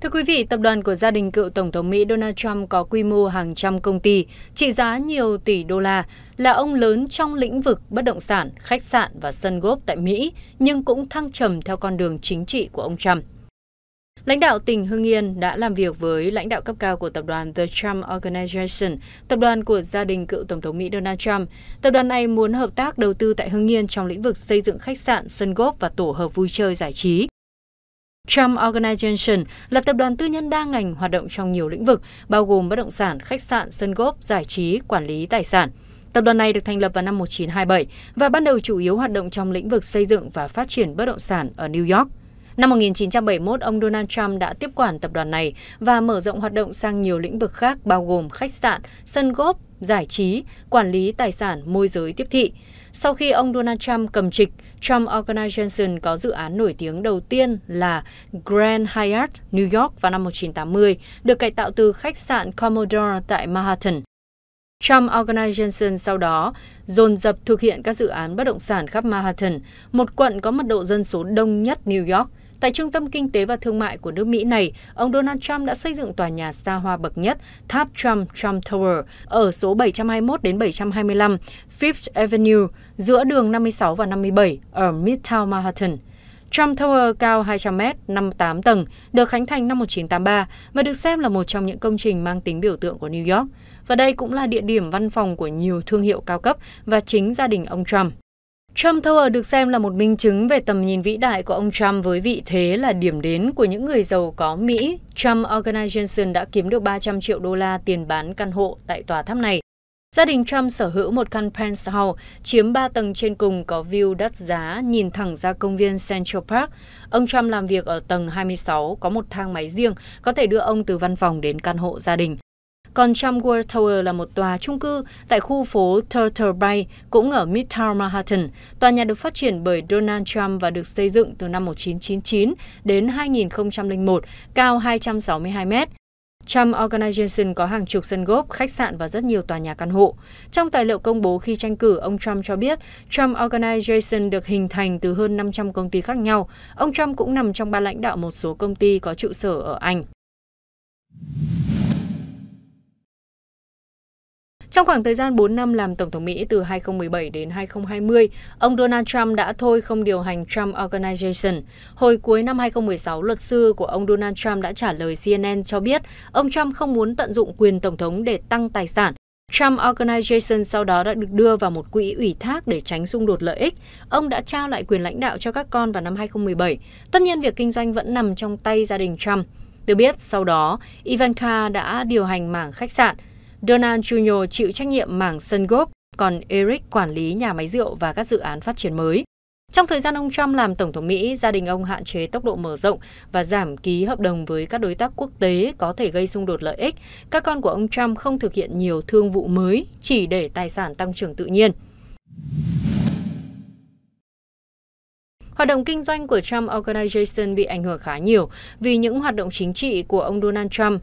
Thưa quý vị, tập đoàn của gia đình cựu Tổng thống Mỹ Donald Trump có quy mô hàng trăm công ty, trị giá nhiều tỷ đô la, là ông lớn trong lĩnh vực bất động sản, khách sạn và sân góp tại Mỹ, nhưng cũng thăng trầm theo con đường chính trị của ông Trump. Lãnh đạo tỉnh Hưng Yên đã làm việc với lãnh đạo cấp cao của tập đoàn The Trump Organization, tập đoàn của gia đình cựu Tổng thống Mỹ Donald Trump. Tập đoàn này muốn hợp tác đầu tư tại Hưng Yên trong lĩnh vực xây dựng khách sạn, sân góp và tổ hợp vui chơi giải trí. Trump Organization là tập đoàn tư nhân đa ngành hoạt động trong nhiều lĩnh vực, bao gồm bất động sản, khách sạn, sân góp, giải trí, quản lý tài sản. Tập đoàn này được thành lập vào năm 1927 và ban đầu chủ yếu hoạt động trong lĩnh vực xây dựng và phát triển bất động sản ở New York. Năm 1971, ông Donald Trump đã tiếp quản tập đoàn này và mở rộng hoạt động sang nhiều lĩnh vực khác bao gồm khách sạn, sân góp, giải trí, quản lý tài sản, môi giới tiếp thị. Sau khi ông Donald Trump cầm trịch, Trump Organization có dự án nổi tiếng đầu tiên là Grand Hyatt, New York vào năm 1980, được cải tạo từ khách sạn Commodore tại Manhattan. Trump Organization sau đó dồn dập thực hiện các dự án bất động sản khắp Manhattan, một quận có mật độ dân số đông nhất New York – Tại trung tâm kinh tế và thương mại của nước Mỹ này, ông Donald Trump đã xây dựng tòa nhà xa hoa bậc nhất, tháp Trump Trump Tower, ở số 721 đến 725 Fifth Avenue, giữa đường 56 và 57 ở Midtown Manhattan. Trump Tower cao 200m, 58 tầng, được khánh thành năm 1983 và được xem là một trong những công trình mang tính biểu tượng của New York. Và đây cũng là địa điểm văn phòng của nhiều thương hiệu cao cấp và chính gia đình ông Trump. Trump Tower được xem là một minh chứng về tầm nhìn vĩ đại của ông Trump với vị thế là điểm đến của những người giàu có Mỹ. Trump Organization đã kiếm được 300 triệu đô la tiền bán căn hộ tại tòa tháp này. Gia đình Trump sở hữu một căn penthouse chiếm 3 tầng trên cùng có view đắt giá nhìn thẳng ra công viên Central Park. Ông Trump làm việc ở tầng 26 có một thang máy riêng có thể đưa ông từ văn phòng đến căn hộ gia đình. Còn Trump World Tower là một tòa chung cư tại khu phố Turtle Bay, cũng ở Midtown Manhattan. Tòa nhà được phát triển bởi Donald Trump và được xây dựng từ năm 1999 đến 2001, cao 262 mét. Trump Organization có hàng chục sân golf, khách sạn và rất nhiều tòa nhà căn hộ. Trong tài liệu công bố khi tranh cử, ông Trump cho biết Trump Organization được hình thành từ hơn 500 công ty khác nhau. Ông Trump cũng nằm trong ban lãnh đạo một số công ty có trụ sở ở Anh. Trong khoảng thời gian 4 năm làm Tổng thống Mỹ từ 2017 đến 2020, ông Donald Trump đã thôi không điều hành Trump Organization. Hồi cuối năm 2016, luật sư của ông Donald Trump đã trả lời CNN cho biết ông Trump không muốn tận dụng quyền Tổng thống để tăng tài sản Trump Organization sau đó đã được đưa vào một quỹ ủy thác để tránh xung đột lợi ích. Ông đã trao lại quyền lãnh đạo cho các con vào năm 2017. Tất nhiên việc kinh doanh vẫn nằm trong tay gia đình Trump. Được biết, sau đó, Ivanka đã điều hành mảng khách sạn, Donald Jr. chịu trách nhiệm mảng sân golf, còn Eric quản lý nhà máy rượu và các dự án phát triển mới. Trong thời gian ông Trump làm Tổng thống Mỹ, gia đình ông hạn chế tốc độ mở rộng và giảm ký hợp đồng với các đối tác quốc tế có thể gây xung đột lợi ích. Các con của ông Trump không thực hiện nhiều thương vụ mới, chỉ để tài sản tăng trưởng tự nhiên. Hoạt động kinh doanh của Trump Organization bị ảnh hưởng khá nhiều vì những hoạt động chính trị của ông Donald Trump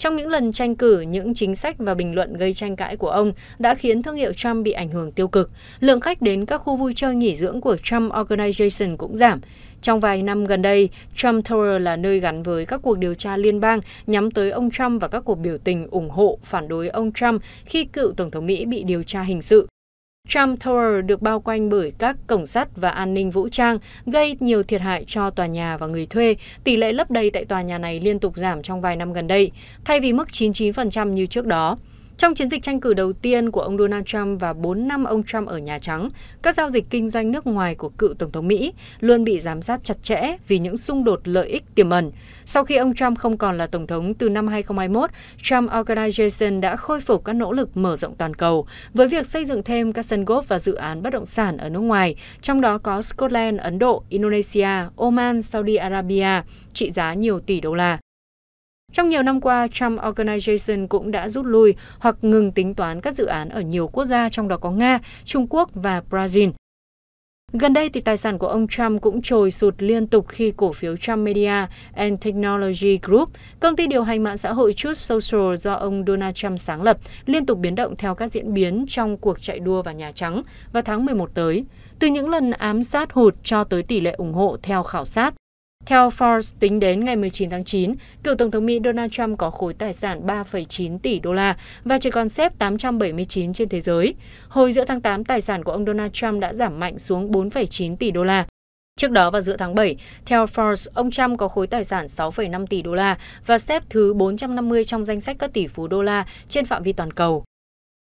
trong những lần tranh cử những chính sách và bình luận gây tranh cãi của ông đã khiến thương hiệu trump bị ảnh hưởng tiêu cực lượng khách đến các khu vui chơi nghỉ dưỡng của trump organization cũng giảm trong vài năm gần đây, Trump Tower là nơi gắn với các cuộc điều tra liên bang nhắm tới ông Trump và các cuộc biểu tình ủng hộ phản đối ông Trump khi cựu Tổng thống Mỹ bị điều tra hình sự Trump Tower được bao quanh bởi các cổng sắt và an ninh vũ trang, gây nhiều thiệt hại cho tòa nhà và người thuê. Tỷ lệ lấp đầy tại tòa nhà này liên tục giảm trong vài năm gần đây, thay vì mức 99% như trước đó. Trong chiến dịch tranh cử đầu tiên của ông Donald Trump và 4 năm ông Trump ở Nhà Trắng, các giao dịch kinh doanh nước ngoài của cựu Tổng thống Mỹ luôn bị giám sát chặt chẽ vì những xung đột lợi ích tiềm ẩn. Sau khi ông Trump không còn là Tổng thống từ năm 2021, Trump Organization đã khôi phục các nỗ lực mở rộng toàn cầu với việc xây dựng thêm các sân golf và dự án bất động sản ở nước ngoài, trong đó có Scotland, Ấn Độ, Indonesia, Oman, Saudi Arabia, trị giá nhiều tỷ đô la. Trong nhiều năm qua, Trump Organization cũng đã rút lui hoặc ngừng tính toán các dự án ở nhiều quốc gia trong đó có Nga, Trung Quốc và Brazil. Gần đây thì tài sản của ông Trump cũng trồi sụt liên tục khi cổ phiếu Trump Media and Technology Group, công ty điều hành mạng xã hội Truth Social do ông Donald Trump sáng lập, liên tục biến động theo các diễn biến trong cuộc chạy đua vào Nhà Trắng vào tháng 11 tới. Từ những lần ám sát hụt cho tới tỷ lệ ủng hộ theo khảo sát, theo Forbes, tính đến ngày 19 tháng 9, cựu Tổng thống Mỹ Donald Trump có khối tài sản 3,9 tỷ đô la và chỉ còn xếp 879 trên thế giới. Hồi giữa tháng 8, tài sản của ông Donald Trump đã giảm mạnh xuống 4,9 tỷ đô la. Trước đó vào giữa tháng 7, theo Forbes, ông Trump có khối tài sản 6,5 tỷ đô la và xếp thứ 450 trong danh sách các tỷ phú đô la trên phạm vi toàn cầu.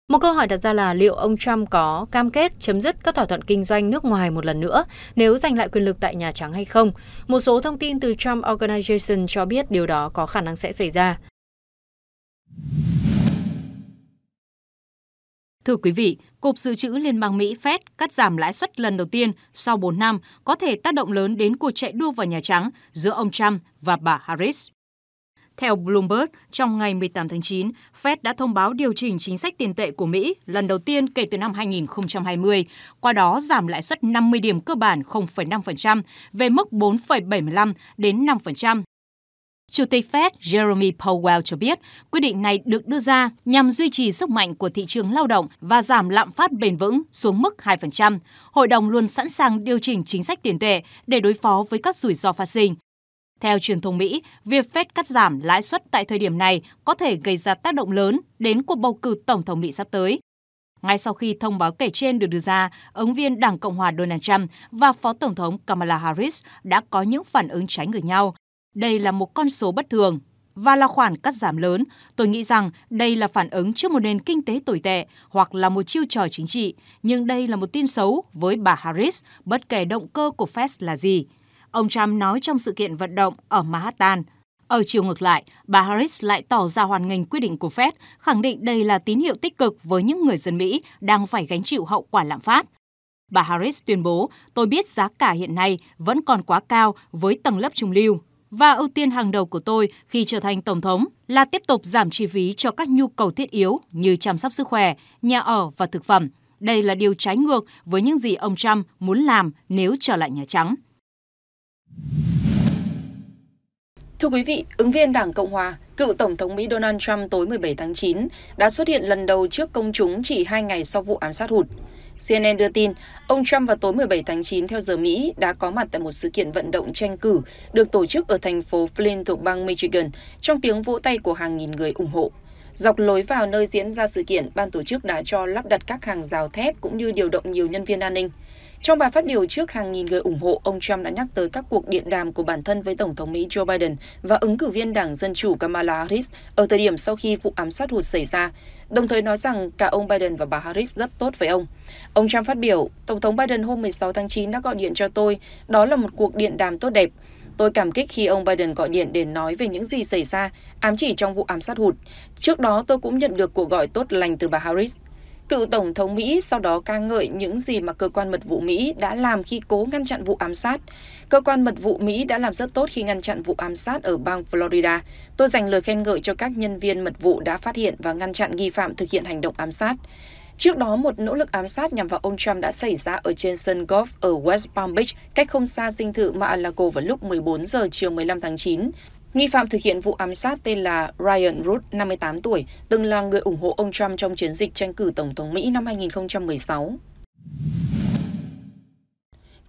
Một câu hỏi đặt ra là liệu ông Trump có cam kết chấm dứt các thỏa thuận kinh doanh nước ngoài một lần nữa nếu giành lại quyền lực tại Nhà Trắng hay không? Một số thông tin từ Trump Organization cho biết điều đó có khả năng sẽ xảy ra. Thưa quý vị, Cục Dự trữ Liên bang Mỹ Fed cắt giảm lãi suất lần đầu tiên sau 4 năm có thể tác động lớn đến cuộc chạy đua vào Nhà Trắng giữa ông Trump và bà Harris. Theo Bloomberg, trong ngày 18 tháng 9, Fed đã thông báo điều chỉnh chính sách tiền tệ của Mỹ lần đầu tiên kể từ năm 2020, qua đó giảm lãi suất 50 điểm cơ bản 0,5% về mức 4,75 đến 5%. Chủ tịch Fed Jeremy Powell cho biết, quyết định này được đưa ra nhằm duy trì sức mạnh của thị trường lao động và giảm lạm phát bền vững xuống mức 2%. Hội đồng luôn sẵn sàng điều chỉnh chính sách tiền tệ để đối phó với các rủi ro phát sinh, theo truyền thông Mỹ, việc Fed cắt giảm lãi suất tại thời điểm này có thể gây ra tác động lớn đến cuộc bầu cử tổng thống Mỹ sắp tới. Ngay sau khi thông báo kể trên được đưa ra, ứng viên Đảng Cộng hòa Donald Trump và Phó Tổng thống Kamala Harris đã có những phản ứng trái ngược nhau. Đây là một con số bất thường và là khoản cắt giảm lớn. Tôi nghĩ rằng đây là phản ứng trước một nền kinh tế tồi tệ hoặc là một chiêu trò chính trị, nhưng đây là một tin xấu với bà Harris, bất kể động cơ của Fed là gì ông Trump nói trong sự kiện vận động ở Manhattan. Ở chiều ngược lại, bà Harris lại tỏ ra hoàn ngành quy định của Fed, khẳng định đây là tín hiệu tích cực với những người dân Mỹ đang phải gánh chịu hậu quả lạm phát. Bà Harris tuyên bố, tôi biết giá cả hiện nay vẫn còn quá cao với tầng lớp trung lưu, và ưu tiên hàng đầu của tôi khi trở thành tổng thống là tiếp tục giảm chi phí cho các nhu cầu thiết yếu như chăm sóc sức khỏe, nhà ở và thực phẩm. Đây là điều trái ngược với những gì ông Trump muốn làm nếu trở lại Nhà Trắng. Thưa quý vị, ứng viên Đảng Cộng Hòa, cựu Tổng thống Mỹ Donald Trump tối 17 tháng 9 đã xuất hiện lần đầu trước công chúng chỉ hai ngày sau vụ ám sát hụt. CNN đưa tin, ông Trump vào tối 17 tháng 9 theo giờ Mỹ đã có mặt tại một sự kiện vận động tranh cử được tổ chức ở thành phố Flint thuộc bang Michigan trong tiếng vỗ tay của hàng nghìn người ủng hộ. Dọc lối vào nơi diễn ra sự kiện, ban tổ chức đã cho lắp đặt các hàng rào thép cũng như điều động nhiều nhân viên an ninh. Trong bài phát biểu trước hàng nghìn người ủng hộ, ông Trump đã nhắc tới các cuộc điện đàm của bản thân với Tổng thống Mỹ Joe Biden và ứng cử viên Đảng Dân Chủ Kamala Harris ở thời điểm sau khi vụ ám sát hụt xảy ra, đồng thời nói rằng cả ông Biden và bà Harris rất tốt với ông. Ông Trump phát biểu, Tổng thống Biden hôm 16 tháng 9 đã gọi điện cho tôi, đó là một cuộc điện đàm tốt đẹp. Tôi cảm kích khi ông Biden gọi điện để nói về những gì xảy ra, ám chỉ trong vụ ám sát hụt. Trước đó tôi cũng nhận được cuộc gọi tốt lành từ bà Harris. Cựu Tổng thống Mỹ sau đó ca ngợi những gì mà cơ quan mật vụ Mỹ đã làm khi cố ngăn chặn vụ ám sát. Cơ quan mật vụ Mỹ đã làm rất tốt khi ngăn chặn vụ ám sát ở bang Florida. Tôi dành lời khen ngợi cho các nhân viên mật vụ đã phát hiện và ngăn chặn nghi phạm thực hiện hành động ám sát. Trước đó, một nỗ lực ám sát nhằm vào ông Trump đã xảy ra ở trên sân golf ở West Palm Beach, cách không xa dinh thự Mar-a-Lago vào lúc 14 giờ chiều 15 tháng 9. Nghi phạm thực hiện vụ ám sát tên là Ryan Root, 58 tuổi, từng là người ủng hộ ông Trump trong chiến dịch tranh cử Tổng thống Mỹ năm 2016.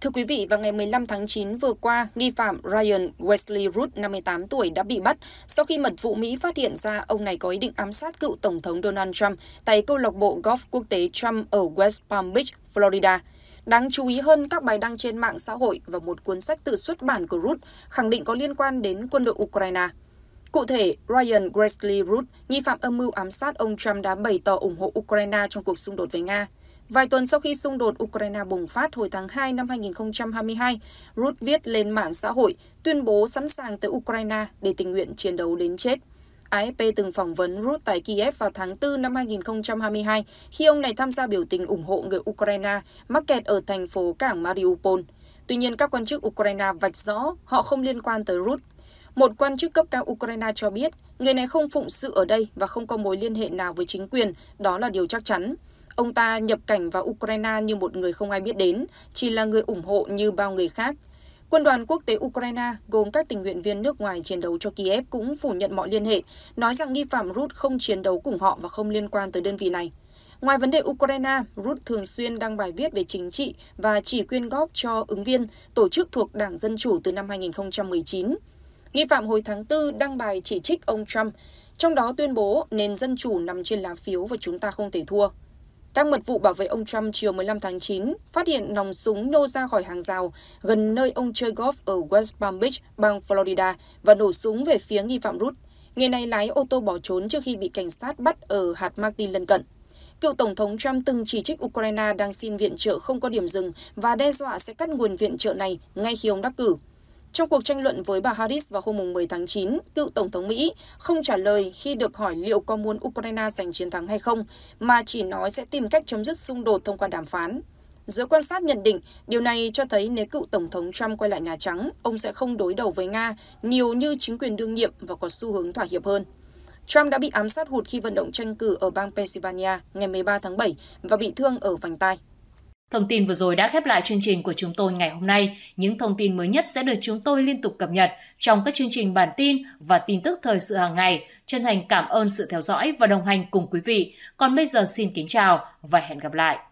Thưa quý vị, vào ngày 15 tháng 9 vừa qua, nghi phạm Ryan Wesley Root, 58 tuổi, đã bị bắt sau khi mật vụ Mỹ phát hiện ra ông này có ý định ám sát cựu Tổng thống Donald Trump tại câu lạc bộ golf quốc tế Trump ở West Palm Beach, Florida. Đáng chú ý hơn, các bài đăng trên mạng xã hội và một cuốn sách tự xuất bản của Ruth khẳng định có liên quan đến quân đội Ukraine. Cụ thể, Ryan Gresley Root, nghi phạm âm mưu ám sát ông Trump đã bày tỏ ủng hộ Ukraine trong cuộc xung đột với Nga. Vài tuần sau khi xung đột Ukraine bùng phát hồi tháng 2 năm 2022, Root viết lên mạng xã hội tuyên bố sẵn sàng tới Ukraine để tình nguyện chiến đấu đến chết. AFP từng phỏng vấn Rut tại Kiev vào tháng 4 năm 2022 khi ông này tham gia biểu tình ủng hộ người Ukraine mắc kẹt ở thành phố cảng Mariupol. Tuy nhiên, các quan chức Ukraine vạch rõ họ không liên quan tới Rut. Một quan chức cấp cao Ukraine cho biết người này không phụng sự ở đây và không có mối liên hệ nào với chính quyền, đó là điều chắc chắn. Ông ta nhập cảnh vào Ukraine như một người không ai biết đến, chỉ là người ủng hộ như bao người khác. Quân đoàn quốc tế Ukraine gồm các tình nguyện viên nước ngoài chiến đấu cho Kiev cũng phủ nhận mọi liên hệ, nói rằng nghi phạm Rút không chiến đấu cùng họ và không liên quan tới đơn vị này. Ngoài vấn đề Ukraine, Rút thường xuyên đăng bài viết về chính trị và chỉ quyên góp cho ứng viên, tổ chức thuộc Đảng Dân Chủ từ năm 2019. Nghi phạm hồi tháng 4 đăng bài chỉ trích ông Trump, trong đó tuyên bố nền dân chủ nằm trên lá phiếu và chúng ta không thể thua. Các mật vụ bảo vệ ông Trump chiều 15 tháng 9 phát hiện nòng súng nô ra khỏi hàng rào gần nơi ông chơi golf ở West Palm Beach, bang Florida và nổ súng về phía nghi phạm rút. Người này lái ô tô bỏ trốn trước khi bị cảnh sát bắt ở hạt Martin lân cận. Cựu Tổng thống Trump từng chỉ trích Ukraine đang xin viện trợ không có điểm dừng và đe dọa sẽ cắt nguồn viện trợ này ngay khi ông đắc cử. Trong cuộc tranh luận với bà Harris vào hôm 10 tháng 9, cựu Tổng thống Mỹ không trả lời khi được hỏi liệu có muốn Ukraine giành chiến thắng hay không, mà chỉ nói sẽ tìm cách chấm dứt xung đột thông qua đàm phán. Giới quan sát nhận định, điều này cho thấy nếu cựu Tổng thống Trump quay lại Nhà Trắng, ông sẽ không đối đầu với Nga nhiều như chính quyền đương nhiệm và có xu hướng thỏa hiệp hơn. Trump đã bị ám sát hụt khi vận động tranh cử ở bang Pennsylvania ngày 13 tháng 7 và bị thương ở vành tai. Thông tin vừa rồi đã khép lại chương trình của chúng tôi ngày hôm nay. Những thông tin mới nhất sẽ được chúng tôi liên tục cập nhật trong các chương trình bản tin và tin tức thời sự hàng ngày. Chân thành cảm ơn sự theo dõi và đồng hành cùng quý vị. Còn bây giờ xin kính chào và hẹn gặp lại.